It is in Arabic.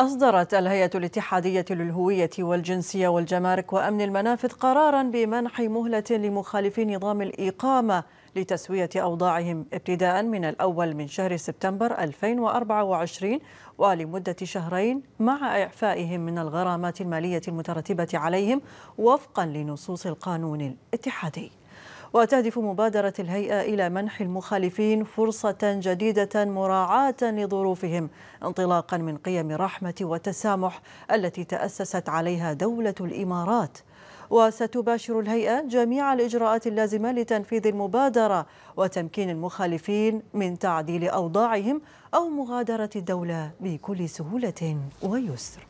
أصدرت الهيئة الاتحادية للهوية والجنسية والجمارك وأمن المنافذ قرارا بمنح مهلة لمخالفي نظام الإقامة لتسوية أوضاعهم ابتداء من الأول من شهر سبتمبر 2024 ولمدة شهرين مع إعفائهم من الغرامات المالية المترتبة عليهم وفقا لنصوص القانون الاتحادي وتهدف مبادرة الهيئة إلى منح المخالفين فرصة جديدة مراعاة لظروفهم انطلاقا من قيم الرحمة والتسامح التي تأسست عليها دولة الإمارات وستباشر الهيئة جميع الإجراءات اللازمة لتنفيذ المبادرة وتمكين المخالفين من تعديل أوضاعهم أو مغادرة الدولة بكل سهولة ويسر